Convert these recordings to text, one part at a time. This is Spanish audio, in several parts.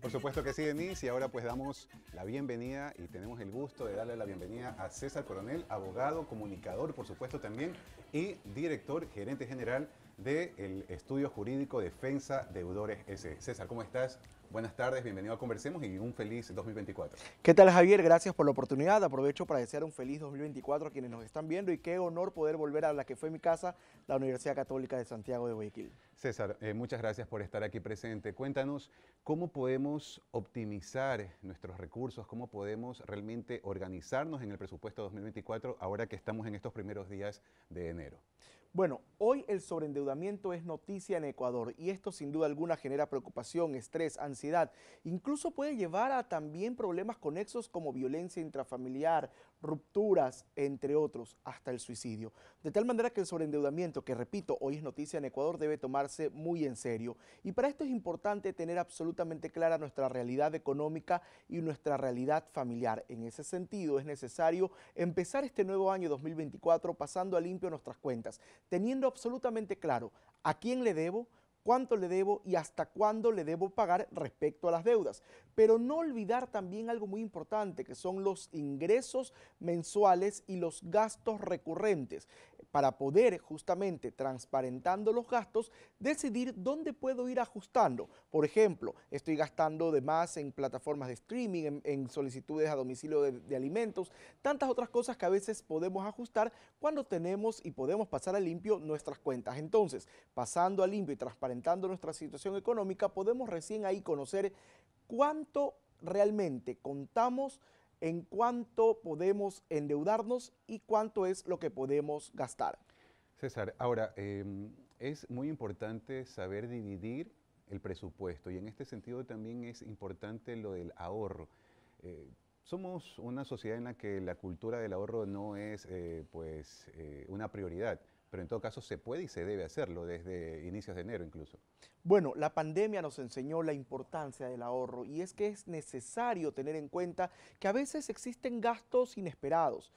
Por supuesto que sí, Denise, y ahora pues damos la bienvenida y tenemos el gusto de darle la bienvenida a César Coronel, abogado, comunicador, por supuesto también, y director, gerente general del Estudio Jurídico Defensa Deudores S. E. César, ¿cómo estás? Buenas tardes, bienvenido a Conversemos y un feliz 2024. ¿Qué tal Javier? Gracias por la oportunidad. Aprovecho para desear un feliz 2024 a quienes nos están viendo y qué honor poder volver a la que fue mi casa, la Universidad Católica de Santiago de Guayaquil. César, eh, muchas gracias por estar aquí presente. Cuéntanos cómo podemos optimizar nuestros recursos, cómo podemos realmente organizarnos en el presupuesto 2024 ahora que estamos en estos primeros días de enero. Bueno, hoy el sobreendeudamiento es noticia en Ecuador y esto sin duda alguna genera preocupación, estrés, ansiedad. Incluso puede llevar a también problemas conexos como violencia intrafamiliar, rupturas, entre otros, hasta el suicidio. De tal manera que el sobreendeudamiento, que repito, hoy es noticia en Ecuador, debe tomarse muy en serio. Y para esto es importante tener absolutamente clara nuestra realidad económica y nuestra realidad familiar. En ese sentido, es necesario empezar este nuevo año 2024 pasando a limpio nuestras cuentas teniendo absolutamente claro a quién le debo, cuánto le debo y hasta cuándo le debo pagar respecto a las deudas. Pero no olvidar también algo muy importante, que son los ingresos mensuales y los gastos recurrentes, para poder justamente, transparentando los gastos, decidir dónde puedo ir ajustando. Por ejemplo, estoy gastando de más en plataformas de streaming, en, solicitudes a domicilio de, alimentos, tantas otras cosas que a veces podemos ajustar cuando tenemos y podemos pasar a limpio nuestras cuentas. Entonces, pasando a limpio y transparente, enfrentando nuestra situación económica, podemos recién ahí conocer cuánto realmente contamos, en cuánto podemos endeudarnos y cuánto es lo que podemos gastar. César, ahora, em, es muy importante saber dividir el presupuesto y en este sentido también es importante lo del ahorro. Eh, somos una sociedad en la que la cultura del ahorro no es eh, pues, eh, una prioridad pero en todo caso se puede y se debe hacerlo desde inicios de enero incluso. Bueno, la pandemia nos enseñó la importancia del ahorro y es que es necesario tener en cuenta que a veces existen gastos inesperados,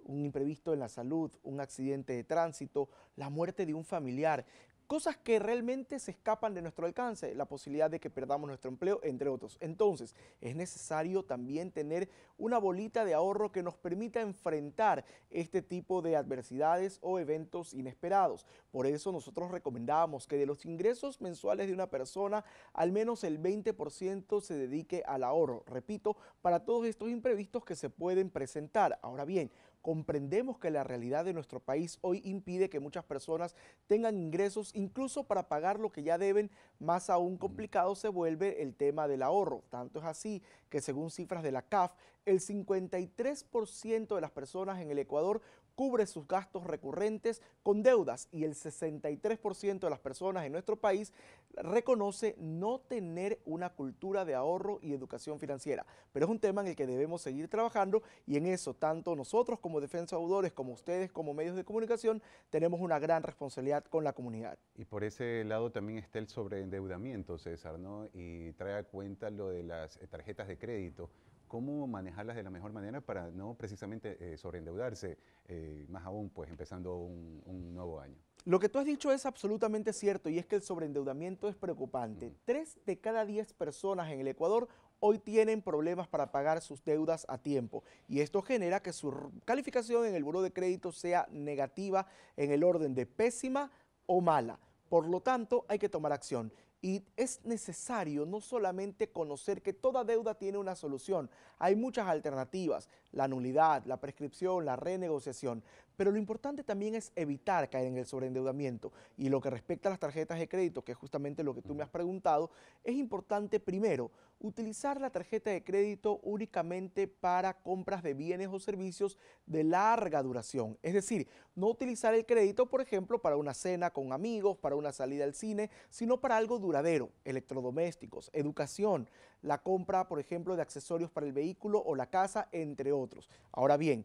un imprevisto en la salud, un accidente de tránsito, la muerte de un familiar, cosas que realmente se escapan de nuestro alcance, la posibilidad de que perdamos nuestro empleo, entre otros. Entonces, es necesario también tener una bolita de ahorro que nos permita enfrentar este tipo de adversidades o eventos inesperados. Por eso nosotros recomendamos que de los ingresos mensuales de una persona, al menos el 20% se dedique al ahorro, repito, para todos estos imprevistos que se pueden presentar. Ahora bien, Comprendemos que la realidad de nuestro país hoy impide que muchas personas tengan ingresos incluso para pagar lo que ya deben, más aún complicado se vuelve el tema del ahorro. Tanto es así que según cifras de la CAF, el 53% de las personas en el Ecuador cubre sus gastos recurrentes con deudas y el 63% de las personas en nuestro país reconoce no tener una cultura de ahorro y educación financiera. Pero es un tema en el que debemos seguir trabajando y en eso tanto nosotros como Defensa Audores, como ustedes como medios de comunicación, tenemos una gran responsabilidad con la comunidad. Y por ese lado también está el sobreendeudamiento, César, ¿no? Y trae a cuenta lo de las eh, tarjetas de crédito cómo manejarlas de la mejor manera para no precisamente eh, sobreendeudarse, eh, más aún pues empezando un, nuevo año. Lo que tú has dicho es absolutamente cierto y es que el sobreendeudamiento es preocupante. Mm. Tres de cada diez personas en el Ecuador hoy tienen problemas para pagar sus deudas a tiempo y esto genera que su calificación en el buro de crédito sea negativa en el orden de pésima o mala. Por lo tanto, hay que tomar acción. Y es necesario no solamente conocer que toda deuda tiene una solución, hay muchas alternativas, la nulidad, la prescripción, la renegociación, pero lo importante también es evitar caer en el sobreendeudamiento. Y lo que respecta a las tarjetas de crédito, que es justamente lo que tú me has preguntado, es importante primero utilizar la tarjeta de crédito únicamente para compras de bienes o servicios de larga duración. Es decir, no utilizar el crédito, por ejemplo, para una cena con amigos, para una salida al cine, sino para algo duradero, electrodomésticos, educación, la compra, por ejemplo, de accesorios para el vehículo o la casa, entre otros. Ahora bien,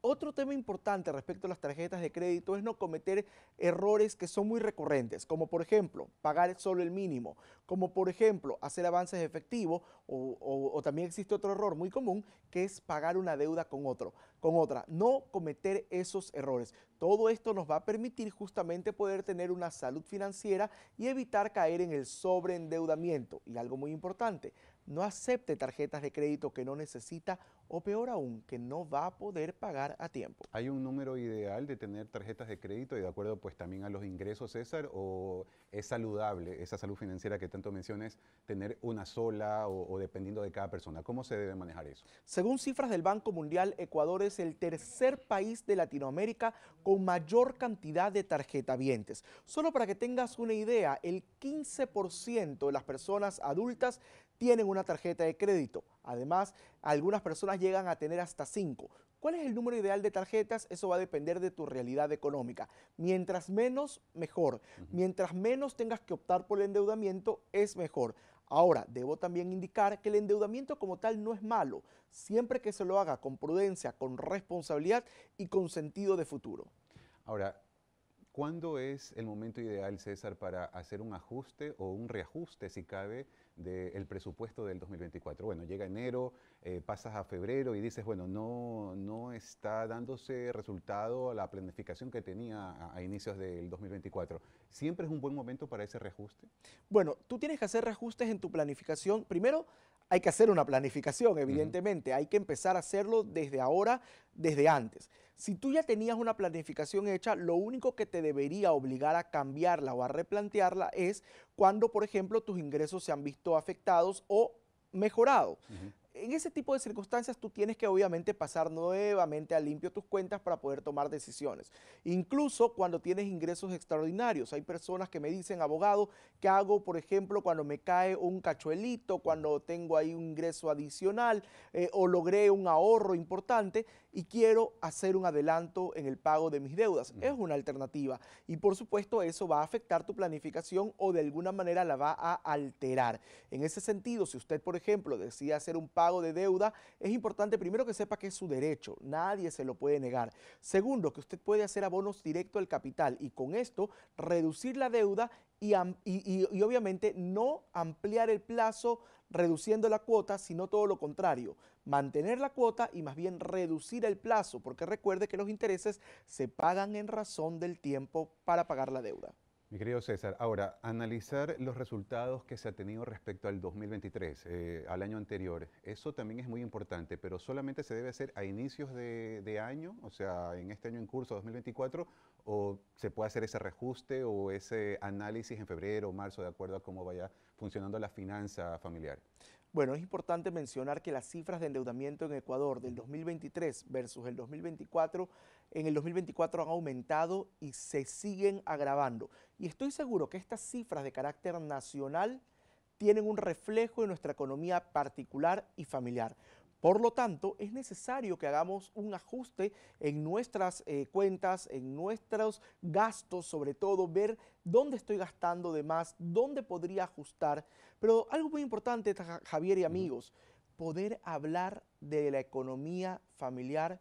otro tema importante respecto a las tarjetas de crédito es no cometer errores que son muy recurrentes, como por ejemplo pagar solo el mínimo, como por ejemplo hacer avances de efectivo o, también existe otro error muy común que es pagar una deuda con, otro, con otra. No cometer esos errores. Todo esto nos va a permitir justamente poder tener una salud financiera y evitar caer en el sobreendeudamiento. Y algo muy importante, no acepte tarjetas de crédito que no necesita o peor aún, que no va a poder pagar a tiempo. ¿Hay un número ideal de tener tarjetas de crédito y de acuerdo pues también a los ingresos, César? ¿O es saludable esa salud financiera que tanto mencionas, tener una sola o, dependiendo de cada persona? ¿Cómo se debe manejar eso? Según cifras del Banco Mundial, Ecuador es el tercer país de Latinoamérica con mayor cantidad de tarjetavientes. Solo para que tengas una idea, el 15% de las personas adultas tienen una tarjeta de crédito. Además, algunas personas llegan a tener hasta cinco. ¿Cuál es el número ideal de tarjetas? Eso va a depender de tu realidad económica. Mientras menos, mejor. Mientras menos tengas que optar por el endeudamiento, es mejor. Ahora, debo también indicar que el endeudamiento como tal no es malo, siempre que se lo haga con prudencia, con responsabilidad y con sentido de futuro. Ahora, ¿Cuándo es el momento ideal, César, para hacer un ajuste o un reajuste, si cabe, del presupuesto del 2024? Bueno, llega enero, eh, pasas a febrero y dices, bueno, no, no está dándose resultado a la planificación que tenía a, inicios del 2024. ¿Siempre es un buen momento para ese reajuste? Bueno, tú tienes que hacer reajustes en tu planificación. Primero, hay que hacer una planificación, evidentemente. Hay que empezar a hacerlo desde ahora desde antes. Si tú ya tenías una planificación hecha, lo único que te debería obligar a cambiarla o a replantearla es cuando, por ejemplo, tus ingresos se han visto afectados o mejorado en ese tipo de circunstancias tú tienes que obviamente pasar nuevamente a limpio tus cuentas para poder tomar decisiones. Incluso cuando tienes ingresos extraordinarios. Hay personas que me dicen, abogado, ¿qué hago, por ejemplo, cuando me cae un cachuelito, cuando tengo ahí un ingreso adicional eh, o logré un ahorro importante y quiero hacer un adelanto en el pago de mis deudas? Es una alternativa. Y por supuesto eso va a afectar tu planificación o de alguna manera la va a alterar. En ese sentido, si usted, por ejemplo, decide hacer un pago de deuda, es importante primero que sepa que es su derecho, nadie se lo puede negar. Segundo, que usted puede hacer abonos directo al capital y con esto reducir la deuda y, y, obviamente no ampliar el plazo reduciendo la cuota, sino todo lo contrario, mantener la cuota y más bien reducir el plazo, porque recuerde que los intereses se pagan en razón del tiempo para pagar la deuda. Mi querido César, ahora, analizar los resultados que se ha tenido respecto al 2023, eh, al año anterior, eso también es muy importante, pero solamente se debe hacer a inicios de, de, año, o sea, en este año en curso, 2024, o se puede hacer ese reajuste o ese análisis en febrero o marzo, de acuerdo a cómo vaya funcionando la finanza familiar. Bueno, es importante mencionar que las cifras de endeudamiento en Ecuador del 2023 versus el 2024 en el 2024 han aumentado y se siguen agravando. Y estoy seguro que estas cifras de carácter nacional tienen un reflejo en nuestra economía particular y familiar. Por lo tanto, es necesario que hagamos un ajuste en nuestras eh, cuentas, en nuestros gastos, sobre todo ver dónde estoy gastando de más, dónde podría ajustar. Pero algo muy importante, Javier y amigos, poder hablar de la economía familiar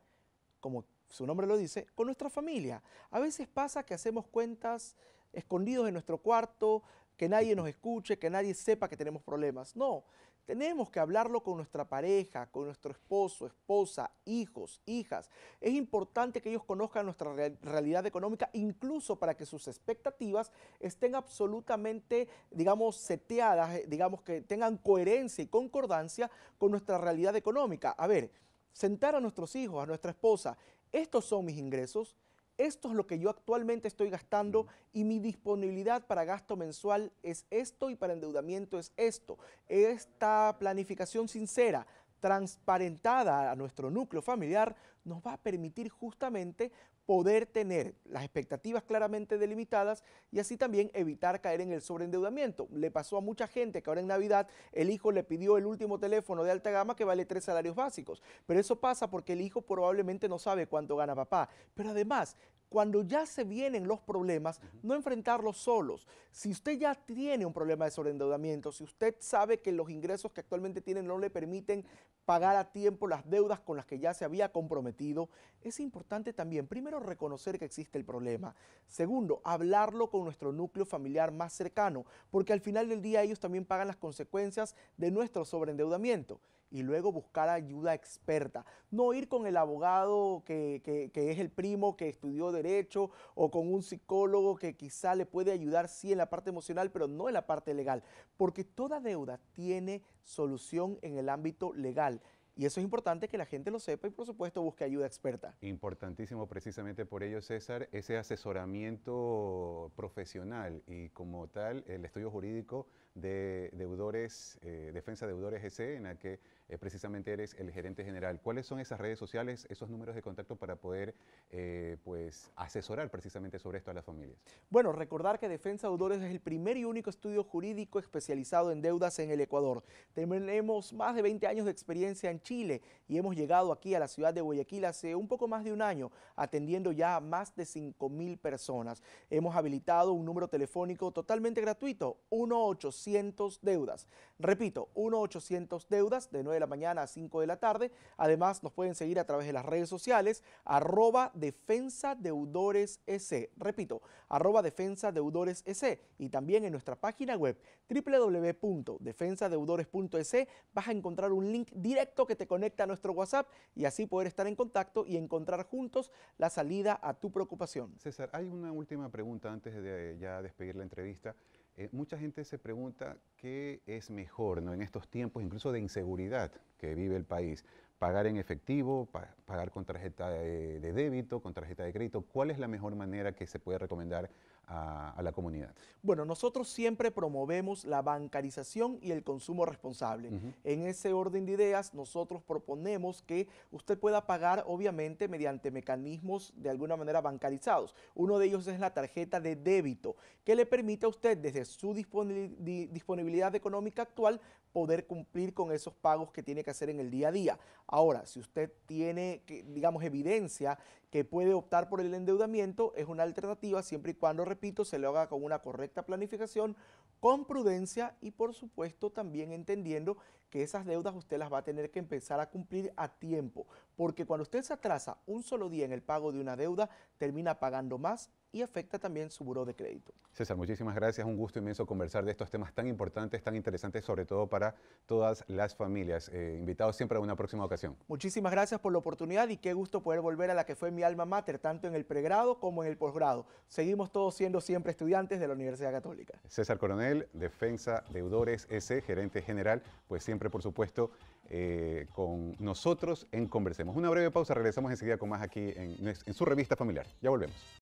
como su nombre lo dice, con nuestra familia. A veces pasa que hacemos cuentas escondidos en nuestro cuarto, que nadie nos escuche, que nadie sepa que tenemos problemas. No, tenemos que hablarlo con nuestra pareja, con nuestro esposo, esposa, hijos, hijas. Es importante que ellos conozcan nuestra realidad económica, incluso para que sus expectativas estén absolutamente, digamos, seteadas, eh, digamos, que tengan coherencia y concordancia con nuestra realidad económica. A ver, sentar a nuestros hijos, a nuestra esposa estos son mis ingresos, esto es lo que yo actualmente estoy gastando y mi disponibilidad para gasto mensual es esto y para endeudamiento es esto. Esta planificación sincera transparentada a nuestro núcleo familiar nos va a permitir justamente poder tener las expectativas claramente delimitadas y así también evitar caer en el sobreendeudamiento. Le pasó a mucha gente que ahora en Navidad el hijo le pidió el último teléfono de alta gama que vale tres salarios básicos, pero eso pasa porque el hijo probablemente no sabe cuánto gana papá, pero además cuando ya se vienen los problemas, no enfrentarlos solos. Si usted ya tiene un problema de sobreendeudamiento, si usted sabe que los ingresos que actualmente tiene no le permiten pagar a tiempo las deudas con las que ya se había comprometido, es importante también, primero, reconocer que existe el problema. Segundo, hablarlo con nuestro núcleo familiar más cercano, porque al final del día ellos también pagan las consecuencias de nuestro sobreendeudamiento y luego buscar ayuda experta. No ir con el abogado que, es el primo que estudió derecho o con un psicólogo que quizá le puede ayudar sí en la parte emocional, pero no en la parte legal, porque toda deuda tiene solución en el ámbito legal. Y eso es importante que la gente lo sepa y por supuesto busque ayuda experta. Importantísimo precisamente por ello, César, ese asesoramiento profesional y como tal el estudio jurídico de Deudores, eh, Defensa Deudores S, e en la que eh, precisamente eres el gerente general. ¿Cuáles son esas redes sociales, esos números de contacto para poder eh, pues, asesorar precisamente sobre esto a las familias? Bueno, recordar que Defensa Deudores es el primer y único estudio jurídico especializado en deudas en el Ecuador. Tenemos más de 20 años de experiencia en Chile y hemos llegado aquí a la ciudad de Guayaquil hace un poco más de un año, atendiendo ya más de 5 mil personas. Hemos habilitado un número telefónico totalmente gratuito, 185 Deudas. Repito, 1-800 Deudas de 9 de la mañana a 5 de la tarde. Además, nos pueden seguir a través de las redes sociales, arroba Defensa Deudores S. Repito, arroba Defensa Deudores Y también en nuestra página web, www.defensadeudores.es, vas a encontrar un link directo que te conecta a nuestro WhatsApp y así poder estar en contacto y encontrar juntos la salida a tu preocupación. César, hay una última pregunta antes de ya despedir la entrevista. Eh, mucha gente se pregunta qué es mejor en estos tiempos, incluso de inseguridad que vive el país, pagar en efectivo, pagar con tarjeta de, de, débito, con tarjeta de crédito, cuál es la mejor manera que se puede recomendar a, la comunidad? Bueno, nosotros siempre promovemos la bancarización y el consumo responsable. En ese orden de ideas, nosotros proponemos que usted pueda pagar, obviamente, mediante mecanismos de alguna manera bancarizados. Uno de ellos es la tarjeta de débito, que le permite a usted, desde su disponibilidad económica actual, poder cumplir con esos pagos que tiene que hacer en el día a día. Ahora, si usted tiene, digamos, evidencia que puede optar por el endeudamiento es una alternativa siempre y cuando, repito, se lo haga con una correcta planificación, con prudencia y por supuesto también entendiendo que esas deudas usted las va a tener que empezar a cumplir a tiempo, porque cuando usted se atrasa un solo día en el pago de una deuda, termina pagando más y afecta también su buro de crédito. César, muchísimas gracias. Un gusto inmenso conversar de estos temas tan importantes, tan interesantes, sobre todo para todas las familias. Eh, invitados siempre a una próxima ocasión. Muchísimas gracias por la oportunidad y qué gusto poder volver a la que fue mi alma mater, tanto en el pregrado como en el posgrado. Seguimos todos siendo siempre estudiantes de la Universidad Católica. César Coronel, Defensa Deudores S, gerente general, pues siempre, por supuesto, eh, con nosotros en Conversemos. Una breve pausa, regresamos enseguida con más aquí en su revista familiar. Ya volvemos.